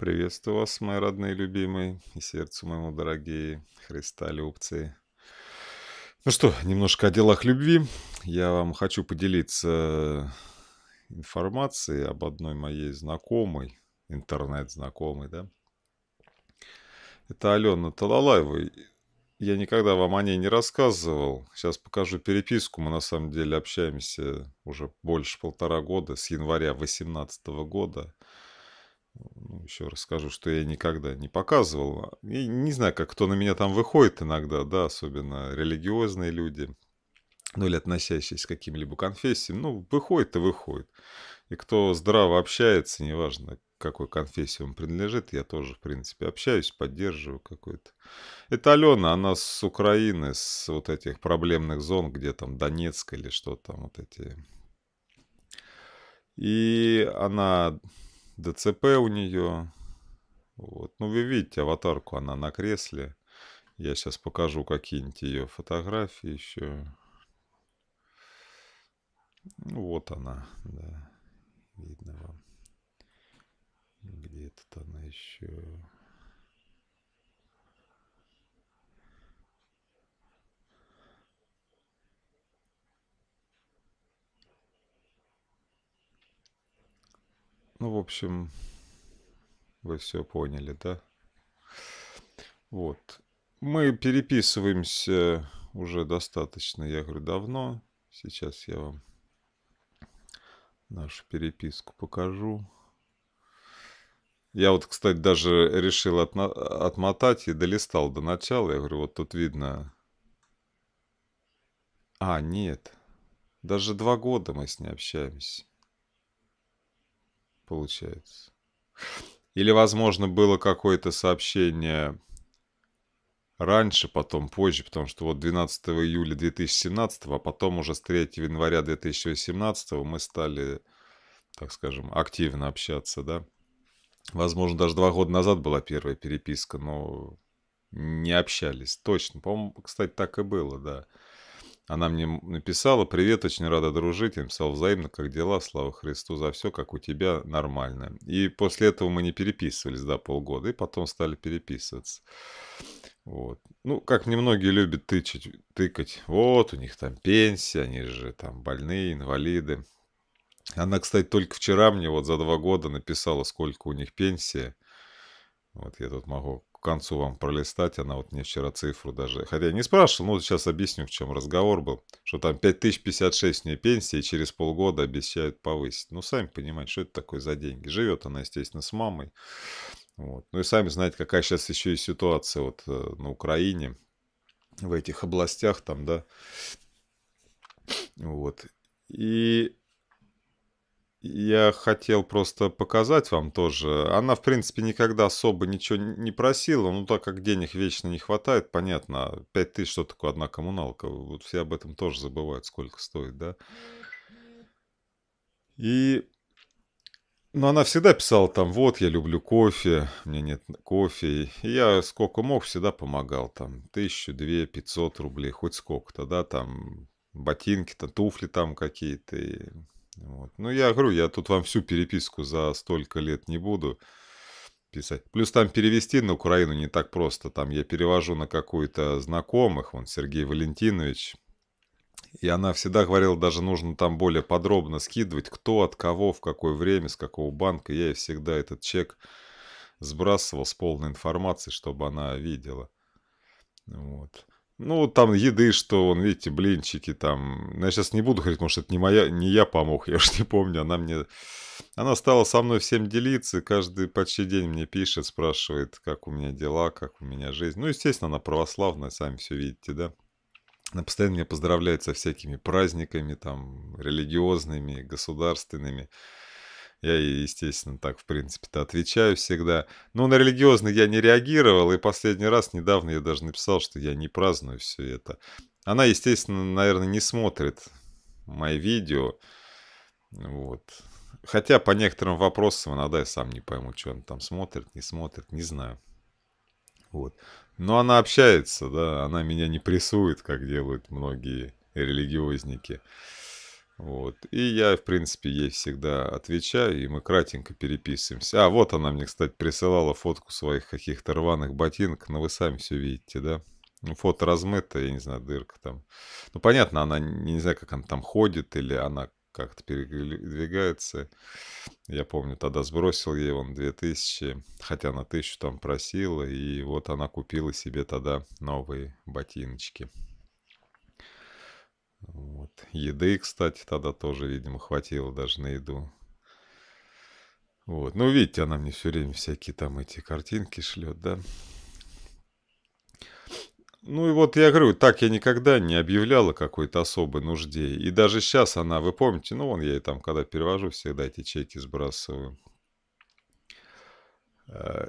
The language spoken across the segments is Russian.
Приветствую вас, мои родные, любимые и сердцу моему дорогие христолюбцы. Ну что, немножко о делах любви. Я вам хочу поделиться информацией об одной моей знакомой, интернет-знакомой, да. Это Алена Талалаева. Я никогда вам о ней не рассказывал. Сейчас покажу переписку. Мы на самом деле общаемся уже больше полтора года, с января 2018 года ну, еще раз скажу, что я никогда не показывал. И не знаю, как кто на меня там выходит иногда, да, особенно религиозные люди, ну или относящиеся к каким-либо конфессиям. Ну, выходит-то выходит. И кто здраво общается, неважно, какой конфессии он принадлежит, я тоже, в принципе, общаюсь, поддерживаю какой-то. Это Алена, она с Украины, с вот этих проблемных зон, где там Донецк или что там вот эти. И она ДЦП у нее. Вот. Ну, вы видите аватарку, она на кресле. Я сейчас покажу какие-нибудь ее фотографии еще. Ну, вот она, да. Видно вам. Где то она еще? Ну, в общем, вы все поняли, да? Вот. Мы переписываемся уже достаточно, я говорю, давно. Сейчас я вам нашу переписку покажу. Я вот, кстати, даже решил отмотать и долистал до начала. Я говорю, вот тут видно... А, нет. Даже два года мы с ней общаемся получается. Или, возможно, было какое-то сообщение раньше, потом позже, потому что вот 12 июля 2017, а потом уже с 3 января 2018 мы стали, так скажем, активно общаться, да. Возможно, даже два года назад была первая переписка, но не общались. Точно. По-моему, кстати, так и было, да. Она мне написала, привет, очень рада дружить, я написал взаимно, как дела, слава Христу за все, как у тебя, нормально. И после этого мы не переписывались, да, полгода, и потом стали переписываться. Вот. Ну, как мне многие любят тычать, тыкать, вот, у них там пенсия, они же там больные, инвалиды. Она, кстати, только вчера мне вот за два года написала, сколько у них пенсия. Вот я тут могу к концу вам пролистать. Она вот мне вчера цифру даже... Хотя я не спрашивал, но вот сейчас объясню, в чем разговор был. Что там 5056 мне пенсия, и через полгода обещают повысить. Ну, сами понимаете, что это такое за деньги. Живет она, естественно, с мамой. Вот. Ну и сами знаете, какая сейчас еще и ситуация вот э, на Украине, в этих областях там, да. Вот. И я хотел просто показать вам тоже. Она, в принципе, никогда особо ничего не просила, ну так как денег вечно не хватает, понятно. Пять тысяч, что такое одна коммуналка? Вот все об этом тоже забывают, сколько стоит, да? И... но ну, она всегда писала там, вот, я люблю кофе, мне нет кофе. И я сколько мог, всегда помогал там. Тысячу, две, пятьсот рублей, хоть сколько-то, да, там, ботинки-то, туфли там какие-то. И вот. Ну, я говорю, я тут вам всю переписку за столько лет не буду писать. Плюс там перевести на Украину не так просто. Там я перевожу на какую-то знакомых, вон Сергей Валентинович. И она всегда говорила, даже нужно там более подробно скидывать, кто от кого, в какое время, с какого банка. Я ей всегда этот чек сбрасывал с полной информацией, чтобы она видела. Вот. Ну, там еды, что он, видите, блинчики там. Но я сейчас не буду говорить, потому что это не, моя, не я помог, я уж не помню. Она мне... Она стала со мной всем делиться, каждый почти день мне пишет, спрашивает, как у меня дела, как у меня жизнь. Ну, естественно, она православная, сами все видите, да. Она постоянно меня поздравляет со всякими праздниками, там, религиозными, государственными. Я естественно, так, в принципе-то, отвечаю всегда. Но ну, на религиозный я не реагировал, и последний раз недавно я даже написал, что я не праздную все это. Она, естественно, наверное, не смотрит мои видео. Вот. Хотя по некоторым вопросам иногда я сам не пойму, что она там смотрит, не смотрит, не знаю. Вот. Но она общается, да, она меня не прессует, как делают многие религиозники. Вот. И я, в принципе, ей всегда отвечаю, и мы кратенько переписываемся. А, вот она мне, кстати, присылала фотку своих каких-то рваных ботинок, но ну, вы сами все видите, да? Ну, фото размыто, я не знаю, дырка там. Ну, понятно, она, не знаю, как она там ходит, или она как-то передвигается. Я помню, тогда сбросил ей он 2000, хотя на 1000 там просила, и вот она купила себе тогда новые ботиночки. Вот. Еды, кстати, тогда тоже, видимо, хватило даже на еду. Вот. Ну, видите, она мне все время всякие там эти картинки шлет, да. Ну и вот я говорю, так я никогда не объявляла какой-то особой нужде. И даже сейчас она, вы помните, ну вон я и там, когда перевожу, всегда эти чеки сбрасываю. Э,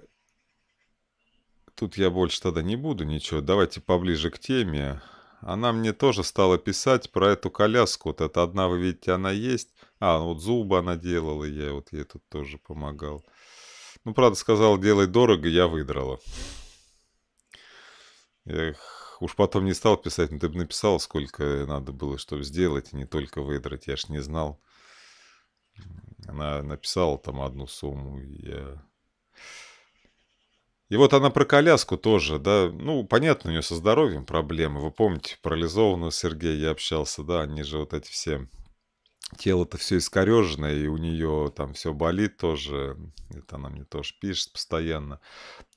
тут я больше тогда не буду ничего. Давайте поближе к теме. Она мне тоже стала писать про эту коляску. Вот эта одна, вы видите, она есть. А, вот зубы она делала, я вот ей тут тоже помогал. Ну, правда, сказала делай дорого, я выдрала. Я уж потом не стал писать, но ну, ты бы написал, сколько надо было, чтобы сделать, и не только выдрать, я ж не знал. Она написала там одну сумму, и я... И вот она про коляску тоже, да, ну, понятно, у нее со здоровьем проблемы. Вы помните, парализованную Сергея я общался, да, они же вот эти все... Тело-то все искореженное, и у нее там все болит тоже. Это она мне тоже пишет постоянно.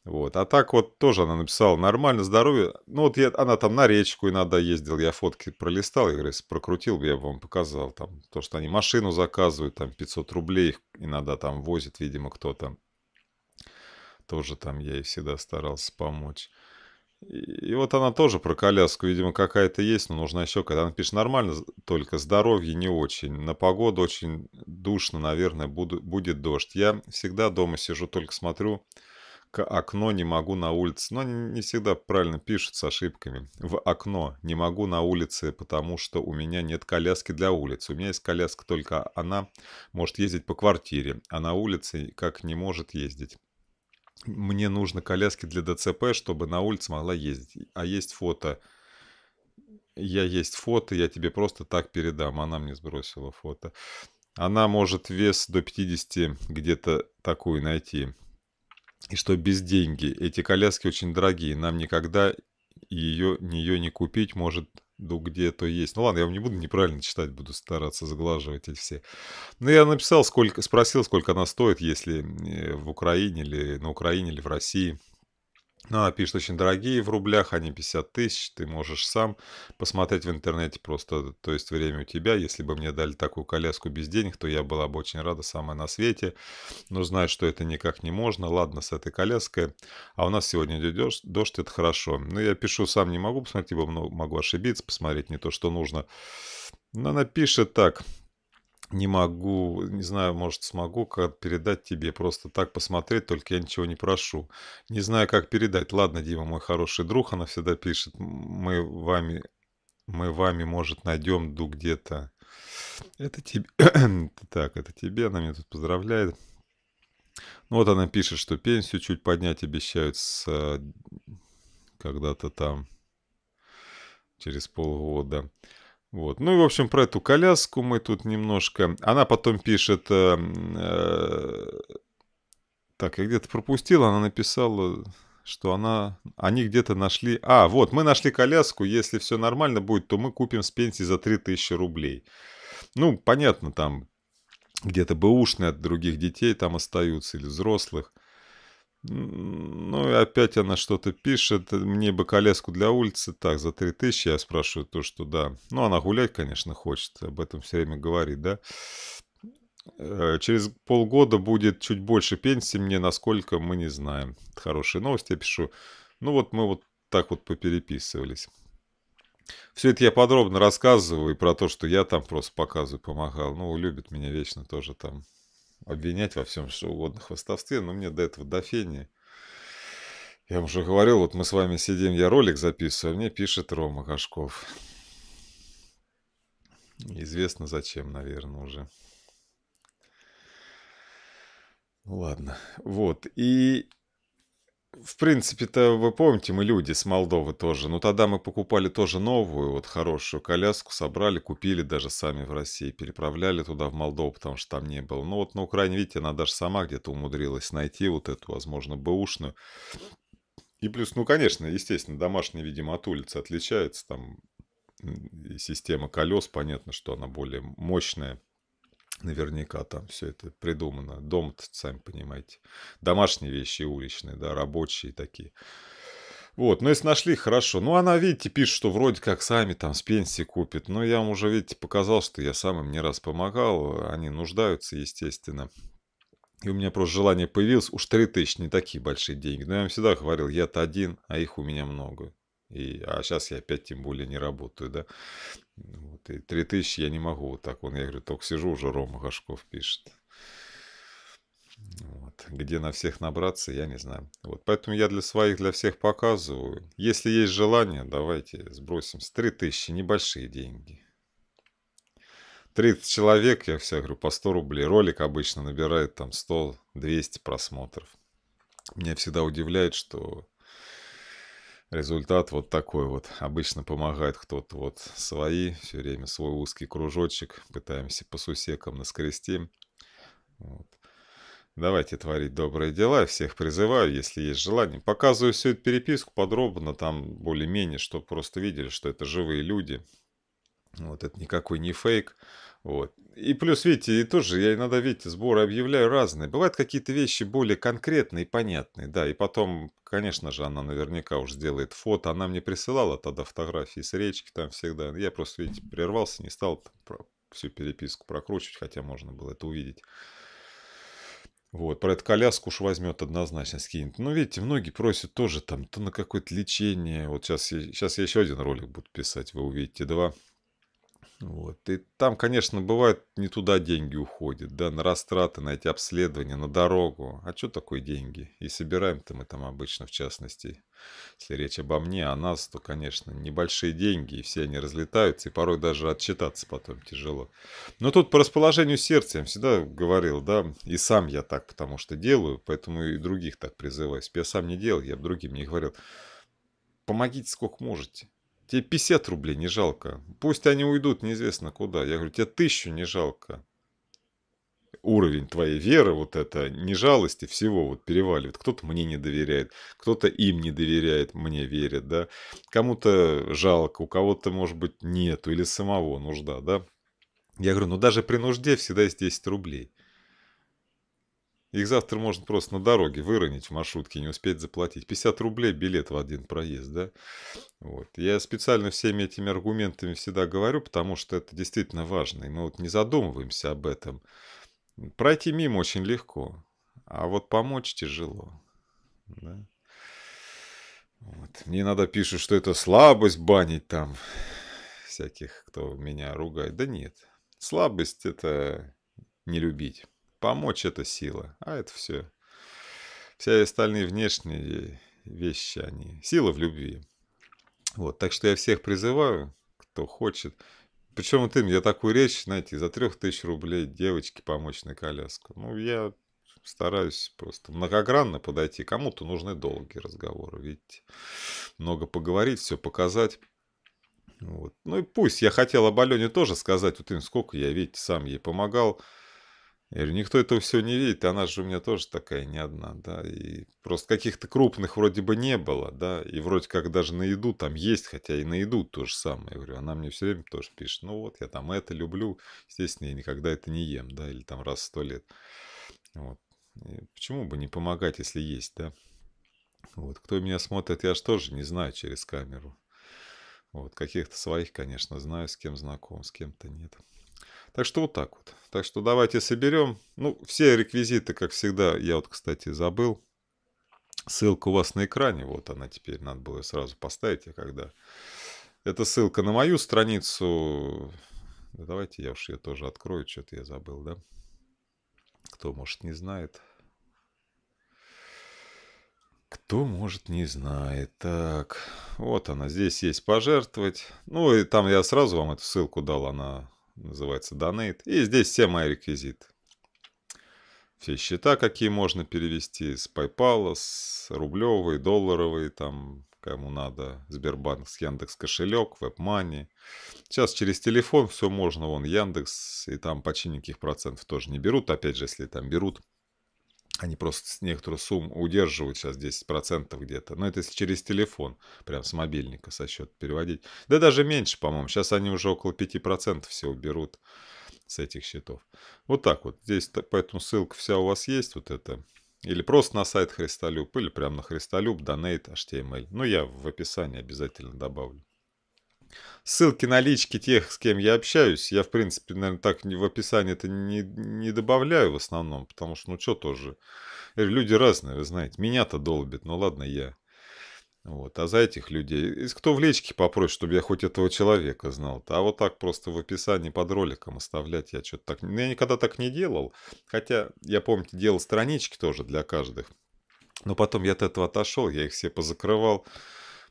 Вот. А так вот тоже она написала, нормально, здоровье. Ну вот я, она там на речку иногда ездила, я фотки пролистал, я говорю, если прокрутил бы, я бы вам показал. Там, то, что они машину заказывают, там 500 рублей их иногда там возит, видимо, кто-то. Тоже там я ей всегда старался помочь. И вот она тоже про коляску, видимо, какая-то есть, но нужна еще когда. Она пишет, нормально, только здоровье не очень. На погоду очень душно, наверное, буду, будет дождь. Я всегда дома сижу, только смотрю к окно, не могу на улице. Но не, не всегда правильно пишут с ошибками. В окно не могу на улице, потому что у меня нет коляски для улицы. У меня есть коляска, только она может ездить по квартире, а на улице как не может ездить мне нужно коляски для ДЦП, чтобы на улице могла ездить. А есть фото. Я есть фото, я тебе просто так передам. Она мне сбросила фото. Она может вес до 50 где-то такую найти. И что без деньги. Эти коляски очень дорогие. Нам никогда ее, нее не купить может ну, где-то есть. Ну ладно, я вам не буду неправильно читать, буду стараться сглаживать эти все. Но я написал, сколько, спросил, сколько она стоит, если э, в Украине или на Украине или в России. Ну, она пишет, очень дорогие в рублях, они 50 тысяч, ты можешь сам посмотреть в интернете просто, то есть время у тебя. Если бы мне дали такую коляску без денег, то я была бы очень рада самая на свете. Но знаю, что это никак не можно, ладно, с этой коляской. А у нас сегодня идет дождь, дождь это хорошо. Но ну, я пишу, сам не могу посмотреть, ибо могу ошибиться, посмотреть не то, что нужно. Но она пишет так, не могу, не знаю, может, смогу как передать тебе, просто так посмотреть, только я ничего не прошу. Не знаю, как передать. Ладно, Дима, мой хороший друг, она всегда пишет, мы вами, мы вами, может, найдем ду где-то. Это тебе, так, это тебе, она меня тут поздравляет. Ну вот она пишет, что пенсию чуть поднять обещают с э, когда-то там через полгода. Вот. Ну и, в общем, про эту коляску мы тут немножко... Она потом пишет... Э, э, так, я где-то пропустил, она написала, что она... Они где-то нашли... А, вот, мы нашли коляску, если все нормально будет, то мы купим с пенсии за 3000 рублей. Ну, понятно, там где-то бэушные от других детей там остаются или взрослых. Ну и опять она что-то пишет. Мне бы колеску для улицы. Так, за 3000 я спрашиваю то, что да. Ну, она гулять, конечно, хочет. Об этом все время говорит, да. Э, через полгода будет чуть больше пенсии мне, насколько мы не знаем. хорошая новость. я пишу. Ну вот мы вот так вот попереписывались. Все это я подробно рассказываю и про то, что я там просто показываю, помогал. Ну, любит меня вечно тоже там обвинять во всем что угодно хвостовстве, но мне до этого до фени. Я уже говорил, вот мы с вами сидим, я ролик записываю, а мне пишет Рома Кашков. Известно зачем, наверное, уже. Ну ладно, вот, и в принципе-то, вы помните, мы люди с Молдовы тоже. Но тогда мы покупали тоже новую, вот хорошую коляску, собрали, купили даже сами в России, переправляли туда, в Молдову, потому что там не было. Ну вот на Украине, видите, она даже сама где-то умудрилась найти вот эту, возможно, бэушную. И плюс, ну, конечно, естественно, домашняя видимо, от улицы отличается. Там система колес, понятно, что она более мощная наверняка там все это придумано. Дом, сами понимаете. Домашние вещи уличные, да, рабочие такие. Вот, ну если нашли, хорошо. Ну она, видите, пишет, что вроде как сами там с пенсии купит. Но я вам уже, видите, показал, что я сам им не раз помогал. Они нуждаются, естественно. И у меня просто желание появилось. Уж 3 тысячи не такие большие деньги. Но я вам всегда говорил, я-то один, а их у меня много. И, а сейчас я опять тем более не работаю, да. Вот, и 3000 я не могу вот так. Он, я говорю, только сижу, уже Рома Гашков пишет. Вот. Где на всех набраться, я не знаю. Вот. Поэтому я для своих, для всех показываю. Если есть желание, давайте сбросим. С 3000 небольшие деньги. 30 человек, я все говорю, по 100 рублей. Ролик обычно набирает там 100-200 просмотров. Меня всегда удивляет, что результат вот такой вот. Обычно помогает кто-то вот свои, все время свой узкий кружочек, пытаемся по сусекам наскрести. Вот. Давайте творить добрые дела, всех призываю, если есть желание. Показываю всю эту переписку подробно, там более-менее, чтобы просто видели, что это живые люди. Вот это никакой не фейк. Вот. И плюс, видите, и тоже я иногда, видите, сборы объявляю разные. Бывают какие-то вещи более конкретные и понятные, да. И потом, конечно же, она наверняка уже сделает фото. Она мне присылала тогда фотографии с речки там всегда. Я просто, видите, прервался, не стал всю переписку прокручивать, хотя можно было это увидеть. Вот, про эту коляску уж возьмет однозначно, скинет. Ну, видите, многие просят тоже там то на какое-то лечение. Вот сейчас, сейчас я еще один ролик буду писать, вы увидите два. Вот. И там, конечно, бывает не туда деньги уходят, да, на растраты, на эти обследования, на дорогу. А что такое деньги? И собираем-то мы там обычно, в частности, если речь обо мне, о а нас, то, конечно, небольшие деньги, и все они разлетаются, и порой даже отчитаться потом тяжело. Но тут по расположению сердца я всегда говорил, да, и сам я так, потому что делаю, поэтому и других так призываю. я сам не делал, я бы другим не говорил. Помогите сколько можете тебе 50 рублей не жалко. Пусть они уйдут неизвестно куда. Я говорю, тебе тысячу не жалко. Уровень твоей веры, вот это, не жалости, всего вот переваливает. Кто-то мне не доверяет, кто-то им не доверяет, мне верит, да. Кому-то жалко, у кого-то, может быть, нету или самого нужда, да. Я говорю, ну даже при нужде всегда есть 10 рублей. Их завтра можно просто на дороге выронить в маршрутке, не успеть заплатить. 50 рублей билет в один проезд, да? Вот. Я специально всеми этими аргументами всегда говорю, потому что это действительно важно. И мы вот не задумываемся об этом. Пройти мимо очень легко, а вот помочь тяжело. Да? Вот. Мне надо пишут, что это слабость банить там всяких, кто меня ругает. Да нет, слабость это не любить. Помочь — это сила, а это все. Все остальные внешние вещи, они. Сила в любви. Вот, так что я всех призываю, кто хочет. Причем вот им, я такую речь, знаете, за трех тысяч рублей девочке помочь на коляску. Ну, я стараюсь просто многогранно подойти. Кому-то нужны долгие разговоры, видите. Много поговорить, все показать. Вот. Ну и пусть. Я хотел об Алене тоже сказать. Вот им сколько я, видите, сам ей помогал. Я говорю, никто этого все не видит, она же у меня тоже такая не одна, да, и просто каких-то крупных вроде бы не было, да, и вроде как даже на еду там есть, хотя и на еду то же самое, я говорю, она мне все время тоже пишет, ну вот, я там это люблю, естественно, я никогда это не ем, да, или там раз в сто лет, вот, и почему бы не помогать, если есть, да, вот, кто меня смотрит, я же тоже не знаю через камеру, вот, каких-то своих, конечно, знаю, с кем знаком, с кем-то нет, так что вот так вот. Так что давайте соберем. Ну, все реквизиты, как всегда, я вот, кстати, забыл. Ссылка у вас на экране. Вот она теперь, надо было сразу поставить, я а когда... Это ссылка на мою страницу. Да давайте я уж ее тоже открою, что-то я забыл, да? Кто, может, не знает. Кто, может, не знает. Так, вот она, здесь есть пожертвовать. Ну, и там я сразу вам эту ссылку дал, она называется Donate. И здесь все мои реквизиты. Все счета, какие можно перевести с PayPal, с рублевые, долларовые, там, кому надо, Сбербанк, с Яндекс кошелек, WebMoney. Сейчас через телефон все можно, вон Яндекс, и там по чиненьких процентов тоже не берут. Опять же, если там берут, они а просто некоторую сумму удерживают сейчас 10% где-то. Но ну, это если через телефон, прям с мобильника со счета переводить. Да даже меньше, по-моему. Сейчас они уже около 5% все уберут с этих счетов. Вот так вот. Здесь поэтому ссылка вся у вас есть, вот это. Или просто на сайт Христолюб, или прямо на Христолюб, donate, HTML. Эм ну, я в описании обязательно добавлю. Ссылки на лички тех, с кем я общаюсь, я, в принципе, наверное, так в описании это не, не добавляю в основном, потому что, ну, что тоже. Люди разные, вы знаете. Меня-то долбит, ну, ладно, я. Вот, а за этих людей. Из кто в личке попросит, чтобы я хоть этого человека знал. -то. А вот так просто в описании под роликом оставлять я что-то так... Ну, я никогда так не делал. Хотя, я помню, делал странички тоже для каждых. Но потом я от этого отошел, я их все позакрывал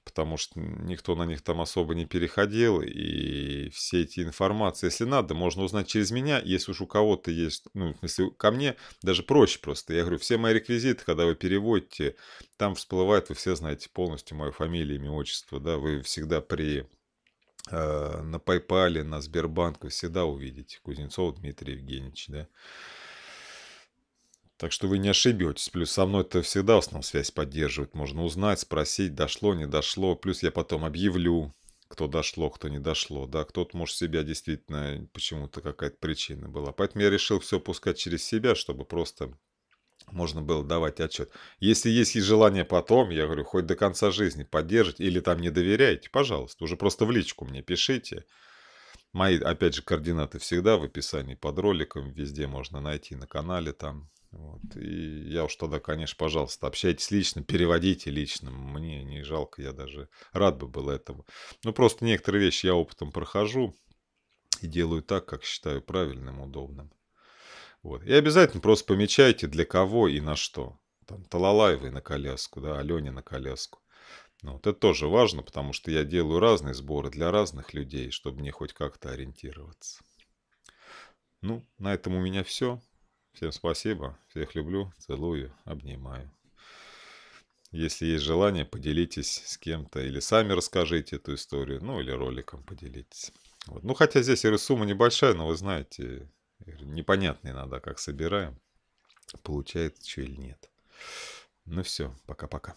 потому что никто на них там особо не переходил, и все эти информации, если надо, можно узнать через меня, если уж у кого-то есть, ну, если ко мне, даже проще просто. Я говорю, все мои реквизиты, когда вы переводите, там всплывает, вы все знаете полностью мою фамилию, имя, отчество, да, вы всегда при э, на PayPal, на Сбербанк, вы всегда увидите Кузнецов Дмитрий Евгеньевич, да. Так что вы не ошибетесь. Плюс со мной-то всегда в основном связь поддерживать. Можно узнать, спросить, дошло, не дошло. Плюс я потом объявлю, кто дошло, кто не дошло. Да, кто-то, может, себя действительно почему-то какая-то причина была. Поэтому я решил все пускать через себя, чтобы просто можно было давать отчет. Если есть и желание потом, я говорю, хоть до конца жизни поддержать или там не доверяете, пожалуйста, уже просто в личку мне пишите. Мои, опять же, координаты всегда в описании под роликом, везде можно найти на канале там. Вот. И я уж тогда, конечно, пожалуйста, общайтесь лично, переводите лично. Мне не жалко, я даже рад бы был этому. Ну просто некоторые вещи я опытом прохожу и делаю так, как считаю правильным, удобным. Вот. И обязательно просто помечайте, для кого и на что. Там Талалаевой на коляску, да, Алене на коляску. Ну, вот это тоже важно, потому что я делаю разные сборы для разных людей, чтобы мне хоть как-то ориентироваться. Ну, на этом у меня все. Всем спасибо, всех люблю, целую, обнимаю. Если есть желание, поделитесь с кем-то или сами расскажите эту историю, ну или роликом поделитесь. Вот. Ну хотя здесь и сумма небольшая, но вы знаете, непонятно иногда, как собираем, получается что или нет. Ну все, пока-пока.